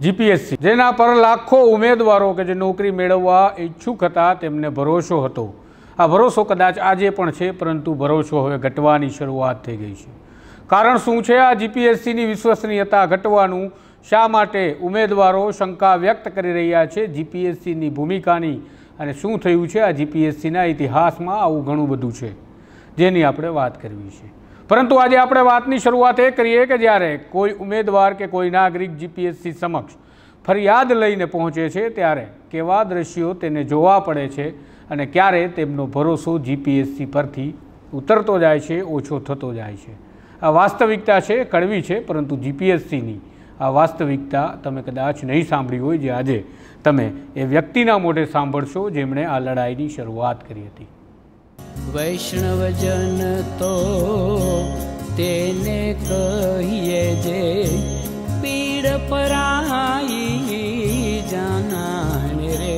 GPSC જેના પર લાખો ઉમેદવારો કે જે નોકરી મેળવવા ઈચ્છુક હતા તેમને ભરોસો હતો આ ભરોસો કદાચ આજે પણ છે પરંતુ ભરોસો હવે ઘટવાની શરૂઆત થઈ ગઈ છે કારણ શું છે આ જીપીએસસીની વિશ્વસનીયતા ઘટવાનું શા માટે ઉમેદવારો શંકા વ્યક્ત કરી રહ્યા છે જીપીએસસીની ભૂમિકાની અને શું થયું છે આ જીપીએસસીના ઇતિહાસમાં આવું ઘણું બધું છે જેની આપણે વાત કરવી છે પરંતુ આજે આપણે વાતની શરૂઆત એ કરીએ કે જ્યારે કોઈ ઉમેદવાર કે કોઈ નાગરિક જીપીએસસી સમક્ષ ફરિયાદ લઈને પહોંચે છે ત્યારે કેવા દ્રશ્યો તેને જોવા પડે છે અને ક્યારે તેમનો ભરોસો જીપીએસસી પરથી ઉતરતો જાય છે ઓછો થતો જાય છે આ વાસ્તવિકતા છે કડવી છે પરંતુ જીપીએસસીની આ વાસ્તવિકતા તમે કદાચ નહીં સાંભળી હોય જે આજે તમે એ વ્યક્તિના મોઢે સાંભળશો જેમણે આ લડાઈની શરૂઆત કરી હતી વૈષ્ણવજન તો તેને કહીએ જે પીડ પરાઈ જાનાને રે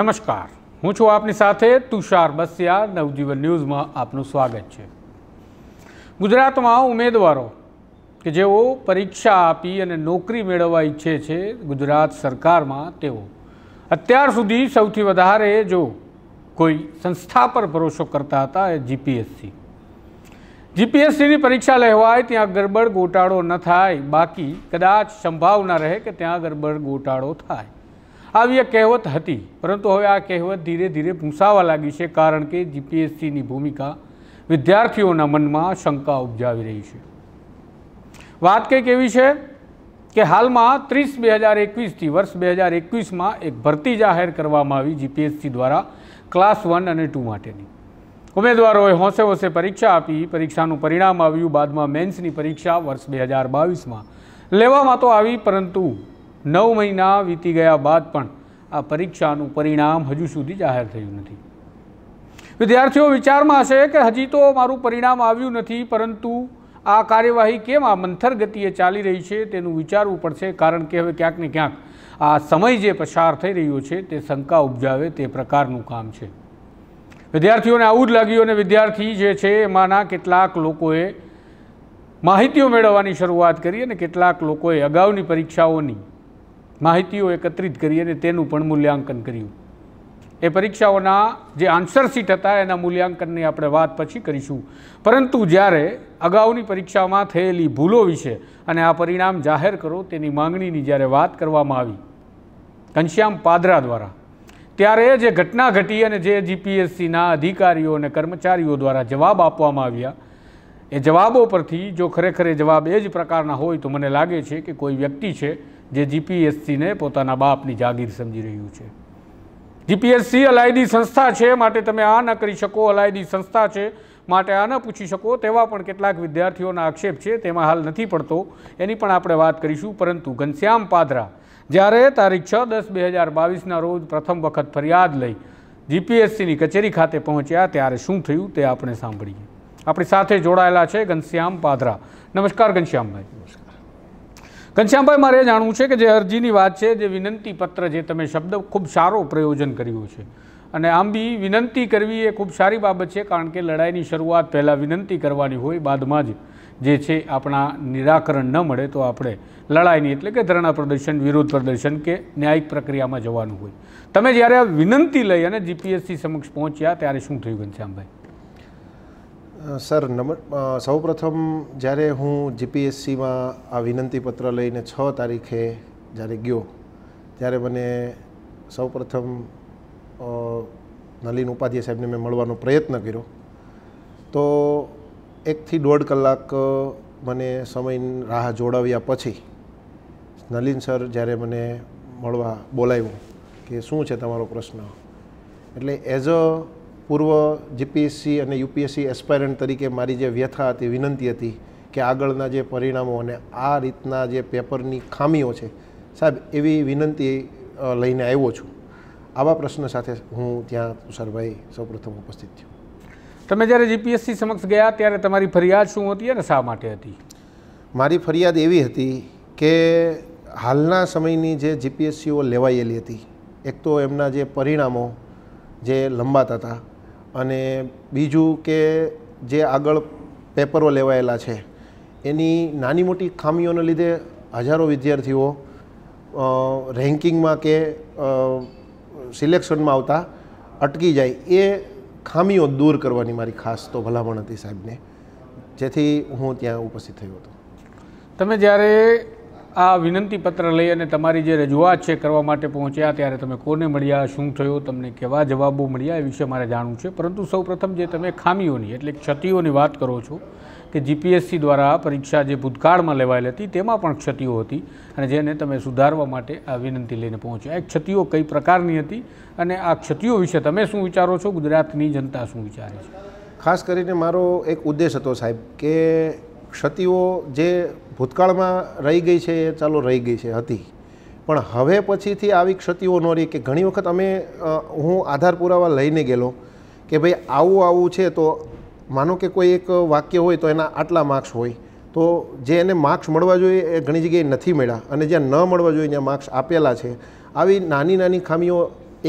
નમસ્કાર હું છું આપની સાથે તુષાર બસિયા નવજીવન ન્યૂઝમાં આપનું સ્વાગત છે ગુજરાતમાં ઉમેદવારો કે જેઓ પરીક્ષા આપી અને નોકરી મેળવવા ઈચ્છે છે ગુજરાત સરકારમાં તેઓ અત્યાર સુધી સૌથી વધારે જો કોઈ સંસ્થા પર ભરોસો કરતા હતા એ જીપીએસસી જીપીએસસીની પરીક્ષા લેવાય ત્યાં ગરબડ ગોટાળો ન થાય બાકી કદાચ સંભાવના રહે કે ત્યાં ગરબડ ગોટાળો થાય આવી એક કહેવત હતી પરંતુ હવે આ કહેવત ધીરે ધીરે ભૂંસાવા લાગી છે કારણ કે જીપીએસસીની ભૂમિકા વિદ્યાર્થીઓના મનમાં શંકા ઉપજાવી રહી છે વાત કંઈક એવી છે કે હાલમાં ત્રીસ બે હજાર એકવીસથી વર્ષ બે હજાર એકવીસમાં એક ભરતી જાહેર કરવામાં આવી જીપીએસસી દ્વારા ક્લાસ વન અને ટુ માટેની ઉમેદવારોએ હોંશે હોંશે પરીક્ષા આપી પરીક્ષાનું પરિણામ આવ્યું બાદમાં મેન્સની પરીક્ષા વર્ષ બે હજાર બાવીસમાં લેવામાં તો આવી પરંતુ નવ મહિના વીતી ગયા બાદ પણ આ પરીક્ષાનું પરિણામ હજુ સુધી જાહેર થયું નથી વિદ્યાર્થીઓ વિચારમાં હશે કે હજી તો મારું પરિણામ આવ્યું નથી પરંતુ આ કાર્યવાહી કેમ આ મંથર ગતિએ ચાલી રહી છે તેનું વિચારવું પડશે કારણ કે હવે ક્યાંક ને ક્યાંક આ સમય જે પસાર થઈ રહ્યો છે તે શંકા ઉપજાવે તે પ્રકારનું કામ છે વિદ્યાર્થીઓને આવું જ લાગ્યું અને વિદ્યાર્થી જે છે એમાંના કેટલાક લોકોએ માહિતીઓ મેળવવાની શરૂઆત કરી અને કેટલાક લોકોએ અગાઉની પરીક્ષાઓની માહિતીઓ એકત્રિત કરી અને તેનું પણ મૂલ્યાંકન કર્યું એ પરીક્ષાઓના જે આન્સર શીટ હતા એના મૂલ્યાંકનની આપણે વાત પછી કરીશું પરંતુ જ્યારે અગાઉની પરીક્ષામાં થયેલી ભૂલો વિશે અને આ પરિણામ જાહેર કરો તેની માંગણીની જ્યારે વાત કરવામાં આવી ઘનશ્યામ પાદરા દ્વારા ત્યારે જે ઘટના ઘટી અને જે જીપીએસસીના અધિકારીઓ અને કર્મચારીઓ દ્વારા જવાબ આપવામાં આવ્યા એ જવાબો પરથી જો ખરેખર એ જવાબ એ જ પ્રકારના હોય તો મને લાગે છે કે કોઈ વ્યક્તિ છે જે જીપીએસસીને પોતાના બાપની જાગીર સમજી રહ્યું છે જીપીએસસી અલાયદી સંસ્થા છે માટે તમે આ ન કરી શકો અલાયદી સંસ્થા છે માટે આ ન પૂછી શકો તેવા પણ કેટલાક વિદ્યાર્થીઓના આક્ષેપ છે તેમાં હાલ નથી પડતો એની પણ આપણે વાત કરીશું પરંતુ ઘનશ્યામ પાદરા જ્યારે તારીખ છ દસ બે હજાર બાવીસના રોજ પ્રથમ વખત ફરિયાદ લઈ જીપીએસસીની કચેરી ખાતે પહોંચ્યા ત્યારે શું થયું તે આપણે સાંભળીએ આપણી સાથે જોડાયેલા છે ઘનશ્યામ પાધરા નમસ્કાર ઘનશ્યામભાઈ નમસ્કાર ઘનશ્યામભાઈ મારે જાણવું છે કે જે અરજીની વાત છે જે વિનંતી પત્ર જે તમે શબ્દ ખૂબ સારો પ્રયોજન કર્યો છે અને આમ બી વિનંતી કરવી એ ખૂબ સારી બાબત છે કારણ કે લડાઈની શરૂઆત પહેલાં વિનંતી કરવાની હોય બાદમાં જ જે છે આપણા નિરાકરણ ન મળે તો આપણે લડાઈની એટલે કે ધરણા પ્રદર્શન વિરોધ પ્રદર્શન કે ન્યાયિક પ્રક્રિયામાં જવાનું હોય તમે જ્યારે આ વિનંતી લઈ અને જીપીએસસી સમક્ષ પહોંચ્યા ત્યારે શું થયું ઘનશ્યામભાઈ સર નંબર સૌપ્રથમ જ્યારે હું જીપીએસસીમાં આ વિનંતી પત્ર લઈને છ તારીખે જ્યારે ગયો ત્યારે મને સૌપ્રથમ નલિન ઉપાધ્યાય સાહેબને મેં મળવાનો પ્રયત્ન કર્યો તો એકથી દોઢ કલાક મને સમય રાહ જોડાવ્યા પછી નલિન સર જ્યારે મને મળવા બોલાવ્યું કે શું છે તમારો પ્રશ્ન એટલે એઝ અ પૂર્વ જીપીએસસી અને યુપીએસસી એસ્પાયરન્ટ તરીકે મારી જે વ્યથા હતી વિનંતી હતી કે આગળના જે પરિણામો અને આ રીતના જે પેપરની ખામીઓ છે સાહેબ એવી વિનંતી લઈને આવ્યો છું આવા પ્રશ્ન સાથે હું ત્યાં તુષારભાઈ સૌપ્રથમ ઉપસ્થિત થયો તમે જ્યારે જીપીએસસી સમક્ષ ગયા ત્યારે તમારી ફરિયાદ શું હતી અને શા માટે હતી મારી ફરિયાદ એવી હતી કે હાલના સમયની જે જીપીએસસીઓ લેવાયેલી હતી એક તો એમના જે પરિણામો જે લંબાતા હતા અને બીજું કે જે આગળ પેપરો લેવાયેલા છે એની નાની મોટી ખામીઓને લીધે હજારો વિદ્યાર્થીઓ રેન્કિંગમાં કે સિલેક્શનમાં આવતા અટકી જાય એ ખામીઓ દૂર કરવાની મારી ખાસ તો ભલામણ હતી સાહેબને જેથી હું ત્યાં ઉપસ્થિત થયો હતો તમે જ્યારે આ વિનંતી પત્ર લઈ અને તમારી જે રજૂઆત છે કરવા માટે પહોંચ્યા ત્યારે તમે કોને મળ્યા શું થયું તમને કેવા જવાબો મળ્યા એ વિશે મારે જાણવું છે પરંતુ સૌપ્રથમ જે તમે ખામીઓની એટલે ક્ષતિઓની વાત કરો છો કે જીપીએસસી દ્વારા પરીક્ષા જે ભૂતકાળમાં લેવાયેલી હતી તેમાં પણ ક્ષતિઓ હતી અને જેને તમે સુધારવા માટે આ વિનંતી લઈને પહોંચ્યા એ ક્ષતિઓ કઈ પ્રકારની હતી અને આ ક્ષતિઓ વિશે તમે શું વિચારો છો ગુજરાતની જનતા શું વિચારે છે ખાસ કરીને મારો એક ઉદ્દેશ હતો સાહેબ કે ક્ષતિઓ જે ભૂતકાળમાં રહી ગઈ છે એ ચાલો રહી ગઈ છે હતી પણ હવે પછીથી આવી ક્ષતિઓ ન રહી કે ઘણી વખત અમે હું આધાર પુરાવા લઈને ગયેલો કે ભાઈ આવું આવું છે તો માનો કે કોઈ એક વાક્ય હોય તો એના આટલા માર્ક્સ હોય તો જે એને માર્ક્સ મળવા જોઈએ એ ઘણી જગ્યાએ નથી મળ્યા અને જ્યાં ન મળવા જોઈએ ત્યાં માર્ક્સ આપેલા છે આવી નાની નાની ખામીઓ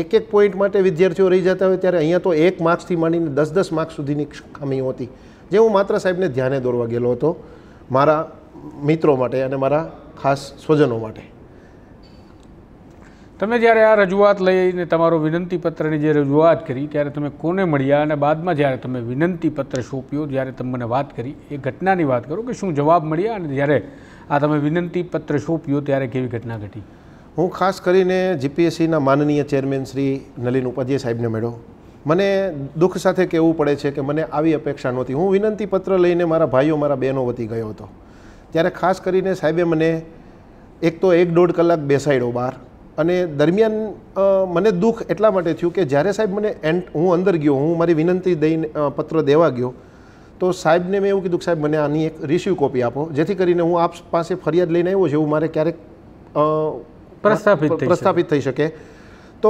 એક એક પોઈન્ટ માટે વિદ્યાર્થીઓ રહી જતા હોય ત્યારે અહીંયા તો એક માર્ક્સથી માંડીને દસ દસ માર્ક્સ સુધીની ખામીઓ હતી જે હું માત્ર સાહેબને ધ્યાને દોરવા ગયેલો હતો મારા મિત્રો માટે અને મારા ખાસ સ્વજનો માટે તમે જ્યારે આ રજૂઆત લઈને તમારો વિનંતી પત્રની જે રજૂઆત કરી ત્યારે તમે કોને મળ્યા અને બાદમાં જ્યારે તમે વિનંતી પત્ર સોંપ્યો જ્યારે તમે મને વાત કરી એ ઘટનાની વાત કરો કે શું જવાબ મળ્યા અને જ્યારે આ તમે વિનંતી પત્ર સોંપ્યો ત્યારે કેવી ઘટના ઘટી હું ખાસ કરીને જીપીએસસીના માનનીય ચેરમેન શ્રી નલીન ઉપાધ્યાય સાહેબને મળ્યો મને દુઃખ સાથે કહેવું પડે છે કે મને આવી અપેક્ષા નહોતી હું વિનંતી પત્ર લઈને મારા ભાઈઓ મારા બહેનો વતી ગયો હતો ત્યારે ખાસ કરીને સાહેબે મને એક તો એક દોઢ કલાક બેસાડ્યો બહાર અને દરમિયાન મને દુઃખ એટલા માટે થયું કે જ્યારે સાહેબ મને એન્ટ હું અંદર ગયો હું મારી વિનંતી દઈને પત્ર દેવા ગયો તો સાહેબને મેં એવું કીધું કે સાહેબ મને આની એક રિસ્યુ કોપી આપો જેથી કરીને હું આપ પાસે ફરિયાદ લઈને આવ્યો છું એવું મારે ક્યારેક પ્રસ્થાપિત પ્રસ્થાપિત થઈ શકે તો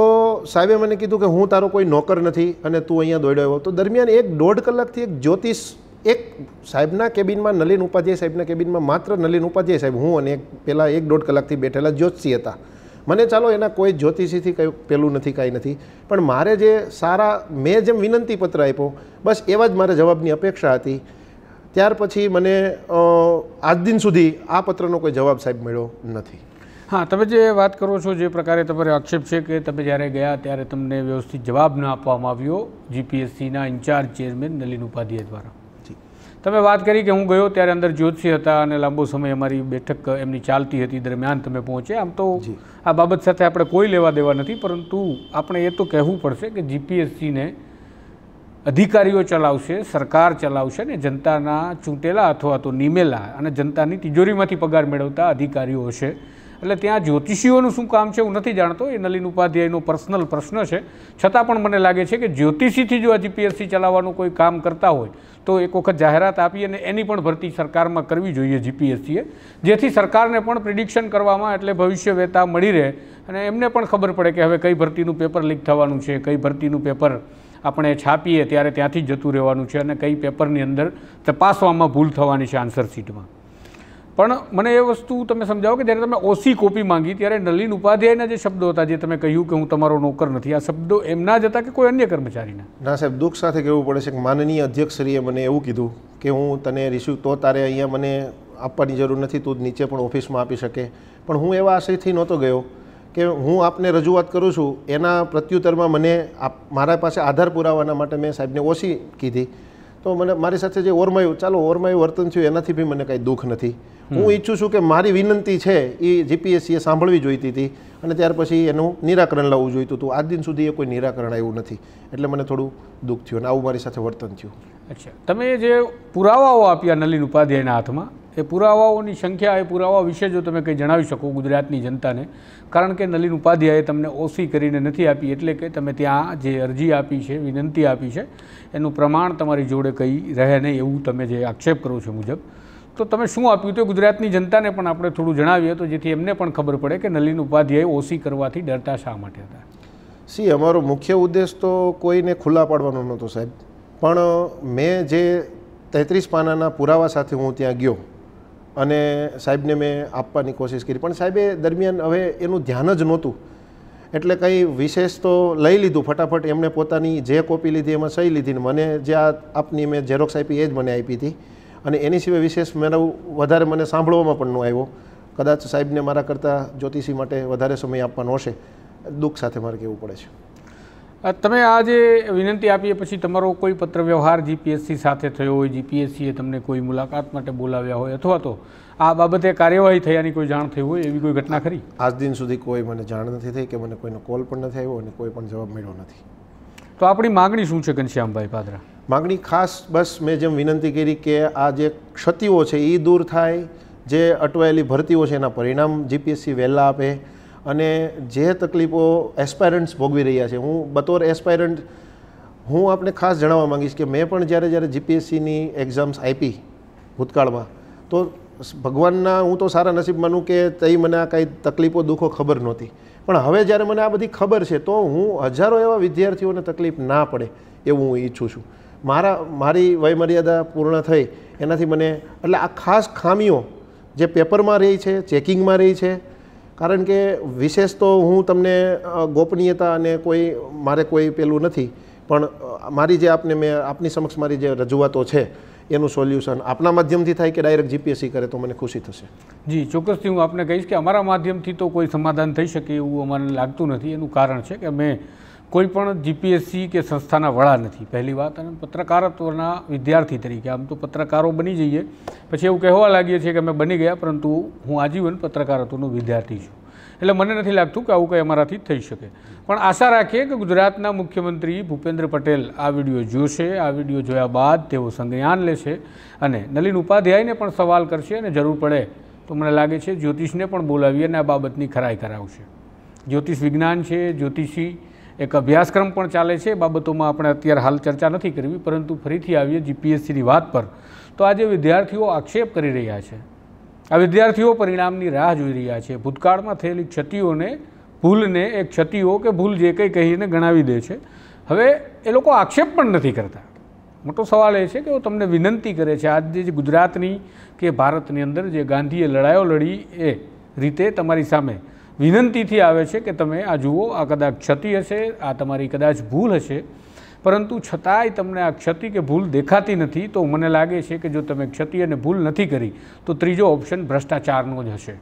સાહેબે મને કીધું કે હું તારો કોઈ નોકર નથી અને તું અહીંયા દોડ્યો આવ્યો તો દરમિયાન એક દોઢ કલાકથી એક જ્યોતિષ એક સાહેબના કેબિનમાં નલિન ઉપાધ્યાય સાહેબના કેબિનમાં માત્ર નલિન ઉપાધ્યાય સાહેબ હું અને એક પહેલાં એક દોઢ કલાકથી બેઠેલા જ્યોતિષી હતા મને ચાલો એના કોઈ જ્યોતિષીથી કંઈ પેલું નથી કાંઈ નથી પણ મારે જે સારા મેં જેમ વિનંતી પત્ર આપ્યો બસ એવા જ મારે જવાબની અપેક્ષા હતી ત્યાર પછી મને આજ દિન સુધી આ પત્રનો કોઈ જવાબ સાહેબ મળ્યો નથી હા તમે જે વાત કરો છો જે પ્રકારે તમારે આક્ષેપ છે કે તમે જ્યારે ગયા ત્યારે તમને વ્યવસ્થિત જવાબ ન આપવામાં આવ્યો જીપીએસસીના ઇન્ચાર્જ ચેરમેન નલિન ઉપાધ્યાય દ્વારા તમે વાત કરી કે હું ગયો ત્યારે અંદર જ્યોતિષી હતા અને લાંબો સમય અમારી બેઠક એમની ચાલતી હતી દરમિયાન તમે પહોંચ્યા આમ તો આ બાબત સાથે આપણે કોઈ લેવા દેવા નથી પરંતુ આપણે એ તો કહેવું પડશે કે જીપીએસસીને અધિકારીઓ ચલાવશે સરકાર ચલાવશે ને જનતાના ચૂંટેલા અથવા તો નિમેલા અને જનતાની તિજોરીમાંથી પગાર મેળવતા અધિકારીઓ હશે એટલે ત્યાં જ્યોતિષીઓનું શું કામ છે હું નથી જાણતો એ નલિન ઉપાધ્યાયનો પર્સનલ પ્રશ્ન છે છતાં પણ મને લાગે છે કે જ્યોતિષીથી જો આ જીપીએસસી ચલાવવાનું કોઈ કામ કરતા હોય તો એક વખત જાહેરાત આપી અને એની પણ ભરતી સરકારમાં કરવી જોઈએ જીપીએસસીએ જેથી સરકારને પણ પ્રિડિક્શન કરવામાં એટલે ભવિષ્ય વેતા મળી રહે અને એમને પણ ખબર પડે કે હવે કઈ ભરતીનું પેપર લીક થવાનું છે કઈ ભરતીનું પેપર આપણે છાપીએ ત્યારે ત્યાંથી જતું રહેવાનું છે અને કઈ પેપરની અંદર તપાસવામાં ભૂલ થવાની છે આન્સર શીટમાં પણ મને એ વસ્તુ તમે સમજાવો કે જ્યારે તમે ઓછી કોપી માંગી ત્યારે નલીન ઉપાધ્યાયના જે શબ્દો હતા જે તમે કહ્યું કે હું તમારો નોકર નથી આ શબ્દો એમના જ હતા કે કોઈ અન્ય કર્મચારીના ના સાહેબ દુઃખ સાથે કહેવું પડે છે કે માનનીય અધ્યક્ષશ્રીએ મને એવું કીધું કે હું તને રિસીવ તો તારે અહીંયા મને આપવાની જરૂર નથી તું જ નીચે પણ ઓફિસમાં આપી શકે પણ હું એવા આશયથી નહોતો ગયો કે હું આપને રજૂઆત કરું છું એના પ્રત્યુત્તરમાં મને મારા પાસે આધાર પુરાવાના માટે મેં સાહેબને ઓછી કીધી તો મને મારી સાથે જે ઓરમાયું ચાલો ઓરમાયું વર્તન થયું એનાથી બી મને કાંઈ દુઃખ નથી હું ઈચ્છું છું કે મારી વિનંતી છે એ જીપીએસસીએ સાંભળવી જોઈતી હતી અને ત્યાર પછી એનું નિરાકરણ લાવવું જોઈતું હતું આજ દિન સુધી એ કોઈ નિરાકરણ આવ્યું નથી એટલે મને થોડું દુઃખ થયું અને આવું મારી સાથે વર્તન થયું અચ્છા તમે જે પુરાવાઓ આપ્યા નલિન ઉપાધ્યાયના હાથમાં એ પુરાવાઓની સંખ્યા એ પુરાવા વિશે જો તમે કંઈ જણાવી શકો ગુજરાતની જનતાને કારણ કે નલિન ઉપાધ્યાયે તમને ઓસી કરીને નથી આપી એટલે કે તમે ત્યાં જે અરજી આપી છે વિનંતી આપી છે એનું પ્રમાણ તમારી જોડે કંઈ રહે નહીં એવું તમે જે આક્ષેપ કરો છો મુજબ તો તમે શું આપ્યું તો ગુજરાતની જનતાને પણ આપણે થોડું જણાવીએ તો જેથી એમને પણ ખબર પડે કે નલિન ઉપાધ્યાય ઓસી કરવાથી ડરતા શા માટે હતા સી અમારો મુખ્ય ઉદ્દેશ તો કોઈને ખુલ્લા પાડવાનો નહોતો સાહેબ પણ મેં જે તેત્રીસ પાનાના પુરાવા સાથે હું ત્યાં ગયો અને સાહેબને મેં આપવાની કોશિશ કરી પણ સાહેબે દરમિયાન હવે એનું ધ્યાન જ નહોતું એટલે કંઈ વિશેષ તો લઈ લીધું ફટાફટ એમણે પોતાની જે કોપી લીધી એમાં સહી લીધી મને જે આપની મેં ઝેરોક્સ આપી એ જ મને આપી હતી અને એની સિવાય વિશેષ મેળવું વધારે મને સાંભળવામાં પણ ન આવ્યો કદાચ સાહેબને મારા કરતાં જ્યોતિષી માટે વધારે સમય આપવાનો હશે દુઃખ સાથે મારે કહેવું પડે છે તમે આજે વિનંતી આપીએ પછી તમારો કોઈ પત્ર વ્યવહાર જીપીએસસી સાથે થયો હોય જીપીએસસીએ તમને કોઈ મુલાકાત માટે બોલાવ્યા હોય અથવા તો આ બાબતે કાર્યવાહી થયાની કોઈ જાણ થઈ હોય એવી કોઈ ઘટના ખરી આજ દિન સુધી કોઈ મને જાણ નથી થઈ કે મને કોઈનો કોલ પણ નથી આવ્યો અને કોઈ પણ જવાબ મળ્યો નથી તો આપણી માગણી શું છે ઘનશ્યામભાઈ પાદરા માગણી ખાસ બસ મેં જેમ વિનંતી કરી કે આ જે ક્ષતિઓ છે એ દૂર થાય જે અટવાયેલી ભરતીઓ છે એના પરિણામ જીપીએસસી વહેલા આપે અને જે તકલીફો એસ્પાયરન્ટ્સ ભોગવી રહ્યા છે હું બતોર એસ્પાયરન્ટ હું આપને ખાસ જણાવવા માગીશ કે મેં પણ જ્યારે જ્યારે જીપીએસસીની એક્ઝામ્સ આપી ભૂતકાળમાં તો ભગવાનના હું તો સારા નસીબ માનું કે તઈ મને આ કાંઈ તકલીફો દુઃખો ખબર નહોતી પણ હવે જ્યારે મને આ બધી ખબર છે તો હું હજારો એવા વિદ્યાર્થીઓને તકલીફ ના પડે એવું હું ઈચ્છું છું મારા મારી વયમર્યાદા પૂર્ણ થઈ એનાથી મને એટલે આ ખાસ ખામીઓ જે પેપરમાં રહી છે ચેકિંગમાં રહી છે કારણ કે વિશેષ તો હું તમને ગોપનીયતા અને કોઈ મારે કોઈ પેલું નથી પણ મારી જે આપને મેં આપની સમક્ષ મારી જે રજૂઆતો છે એનું સોલ્યુશન આપના માધ્યમથી થાય કે ડાયરેક્ટ જીપીએસસી કરે તો મને ખુશી થશે જી ચોક્કસથી હું આપને કહીશ કે અમારા માધ્યમથી તો કોઈ સમાધાન થઈ શકે એવું અમારે લાગતું નથી એનું કારણ છે કે મેં કોઈ પણ જીપીએસસી કે સંસ્થાના વડા નથી પહેલી વાત અને પત્રકારત્વના વિદ્યાર્થી તરીકે આમ તો પત્રકારો બની જઈએ પછી એવું કહેવા લાગીએ છીએ કે અમે બની ગયા પરંતુ હું આજીવન પત્રકારત્વનો વિદ્યાર્થી છું એટલે મને નથી લાગતું કે આવું કંઈ અમારાથી થઈ શકે પણ આશા રાખીએ કે ગુજરાતના મુખ્યમંત્રી ભૂપેન્દ્ર પટેલ આ વિડીયો જોશે આ વિડીયો જોયા બાદ તેઓ સંજ્ઞાન લેશે અને નલિન ઉપાધ્યાયને પણ સવાલ કરશે અને જરૂર પડે તો મને લાગે છે જ્યોતિષને પણ બોલાવી અને આ બાબતની ખરાઈ કરાવશે જ્યોતિષ વિજ્ઞાન છે જ્યોતિષી એક અભ્યાસક્રમ પણ ચાલે છે એ બાબતોમાં આપણે અત્યારે હાલ ચર્ચા નથી કરવી પરંતુ ફરીથી આવીએ જીપીએસસીની વાત પર તો આજે વિદ્યાર્થીઓ આક્ષેપ કરી રહ્યા છે આ વિદ્યાર્થીઓ પરિણામની રાહ જોઈ રહ્યા છે ભૂતકાળમાં થયેલી ક્ષતિઓને ભૂલને એ ક્ષતિઓ કે ભૂલ જે કંઈ કહીને ગણાવી દે છે હવે એ લોકો આક્ષેપ પણ નથી કરતા મોટો સવાલ એ છે કે તમને વિનંતી કરે છે આજે જે ગુજરાતની કે ભારતની અંદર જે ગાંધીએ લડાયો લડી એ રીતે તમારી સામે વિનંતીથી આવે છે કે તમે આ જુઓ આ કદાચ ક્ષતિ હશે આ તમારી કદાચ ભૂલ હશે પરંતુ છતાંય તમને આ ક્ષતિ કે ભૂલ દેખાતી નથી તો મને લાગે છે કે જો તમે ક્ષતિ અને ભૂલ નથી કરી તો ત્રીજો ઓપ્શન ભ્રષ્ટાચારનો જ હશે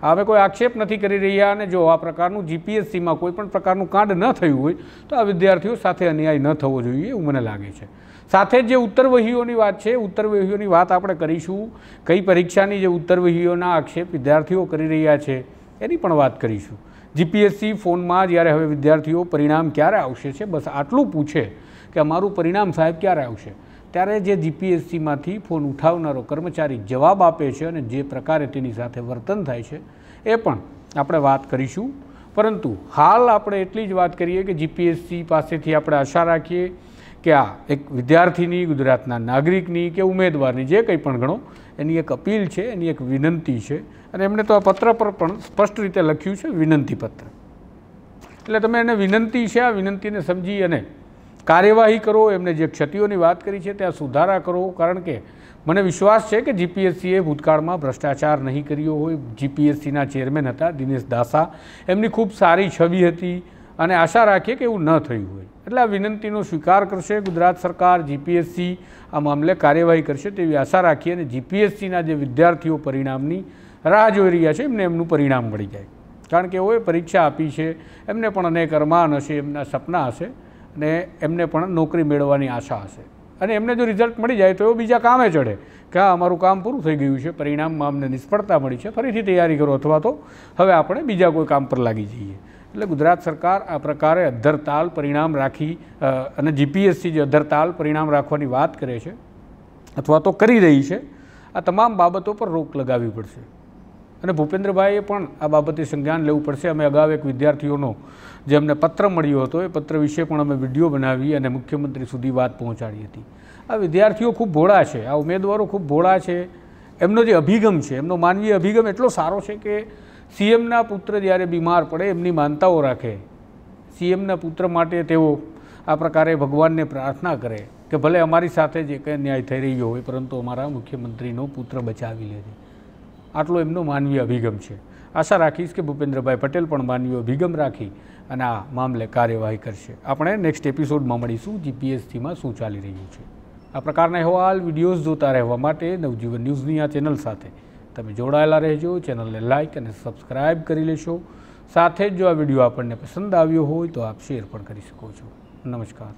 હવે કોઈ આક્ષેપ નથી કરી રહ્યા અને જો આ પ્રકારનું જીપીએસસીમાં કોઈ પણ પ્રકારનું કાંડ ન થયું હોય તો આ વિદ્યાર્થીઓ સાથે અન્યાય ન થવો જોઈએ એવું મને લાગે છે સાથે જે ઉત્તરવહીઓની વાત છે ઉત્તરવહીઓની વાત આપણે કરીશું કઈ પરીક્ષાની જે ઉત્તરવહીઓના આક્ષેપ વિદ્યાર્થીઓ કરી રહ્યા છે એની પણ વાત કરીશું જીપીએસસી ફોનમાં જ્યારે હવે વિદ્યાર્થીઓ પરિણામ ક્યારે આવશે છે બસ આટલું પૂછે કે અમારું પરિણામ સાહેબ ક્યારે આવશે ત્યારે જે જીપીએસસીમાંથી ફોન ઉઠાવનારો કર્મચારી જવાબ આપે છે અને જે પ્રકારે તેની સાથે વર્તન થાય છે એ પણ આપણે વાત કરીશું પરંતુ હાલ આપણે એટલી જ વાત કરીએ કે જીપીએસસી પાસેથી આપણે આશા રાખીએ કે આ એક વિદ્યાર્થીની ગુજરાતના નાગરિકની કે ઉમેદવારની જે કંઈ પણ ગણો એની એક અપીલ છે એની એક વિનંતી છે અને એમણે તો આ પત્ર પર પણ સ્પષ્ટ રીતે લખ્યું છે વિનંતી પત્ર એટલે તમે એને વિનંતી છે આ વિનંતીને સમજી અને કાર્યવાહી કરો એમને જે ક્ષતિઓની વાત કરી છે ત્યાં સુધારા કરો કારણ કે મને વિશ્વાસ છે કે જીપીએસસીએ ભૂતકાળમાં ભ્રષ્ટાચાર નહીં કર્યો હોય જીપીએસસીના ચેરમેન હતા દિનેશ દાસા એમની ખૂબ સારી છબી હતી અને આશા રાખીએ કે એવું ન થયું હોય એટલે આ વિનંતીનો સ્વીકાર કરશે ગુજરાત સરકાર જીપીએસસી આ મામલે કાર્યવાહી કરશે તેવી આશા રાખીએ અને જીપીએસસીના જે વિદ્યાર્થીઓ પરિણામની રાહ જોઈ રહ્યા છે એમને એમનું પરિણામ મળી જાય કારણ કે એઓએ પરીક્ષા આપી છે એમને પણ અનેક અરમાન હશે એમના સપના હશે અને એમને પણ નોકરી મેળવવાની આશા હશે અને એમને જો રિઝલ્ટ મળી જાય તો એ બીજા કામે ચડે કે આ અમારું કામ પૂરું થઈ ગયું છે પરિણામમાં અમને નિષ્ફળતા મળી છે ફરીથી તૈયારી કરો અથવા તો હવે આપણે બીજા કોઈ કામ પર લાગી જઈએ એટલે ગુજરાત સરકાર આ પ્રકારે અધ્ધરતાલ પરિણામ રાખી અને જીપીએસસી જે અધ્ધરતાલ પરિણામ રાખવાની વાત કરે છે અથવા તો કરી રહી છે આ તમામ બાબતો પર રોક લગાવવી પડશે અને ભૂપેન્દ્રભાઈએ પણ આ બાબતે સંજ્ઞાન લેવું પડશે અમે અગાઉ એક વિદ્યાર્થીઓનો જે અમને પત્ર મળ્યો હતો એ પત્ર વિશે પણ અમે વિડીયો બનાવી અને મુખ્યમંત્રી સુધી વાત પહોંચાડી હતી આ વિદ્યાર્થીઓ ખૂબ ભોળા છે આ ઉમેદવારો ખૂબ ભોળા છે એમનો જે અભિગમ છે એમનો માનવીય અભિગમ એટલો સારો છે કે સીએમના પુત્ર જ્યારે બીમાર પડે એમની માનતાઓ રાખે સીએમના પુત્ર માટે તેઓ આ પ્રકારે ભગવાનને પ્રાર્થના કરે કે ભલે અમારી સાથે જે કંઈ ન્યાય થઈ રહ્યો હોય પરંતુ અમારા મુખ્યમંત્રીનો પુત્ર બચાવી લેજે આટલો એમનો માનવીય અભિગમ છે આશા રાખીશ કે ભૂપેન્દ્રભાઈ પટેલ પણ માનવીય અભિગમ રાખી અને આ મામલે કાર્યવાહી કરશે આપણે નેક્સ્ટ એપિસોડમાં મળીશું જીપીએસસીમાં શું ચાલી રહ્યું છે આ પ્રકારના અહેવાલ વિડીયોઝ જોતા રહેવા માટે નવજીવન ન્યૂઝની આ ચેનલ સાથે તમે જોડાયેલા રહેજો ચેનલને લાઇક અને સબસ્ક્રાઇબ કરી લેશો સાથે જ જો આ વિડીયો આપણને પસંદ આવ્યો હોય તો આપ શેર પણ કરી શકો છો નમસ્કાર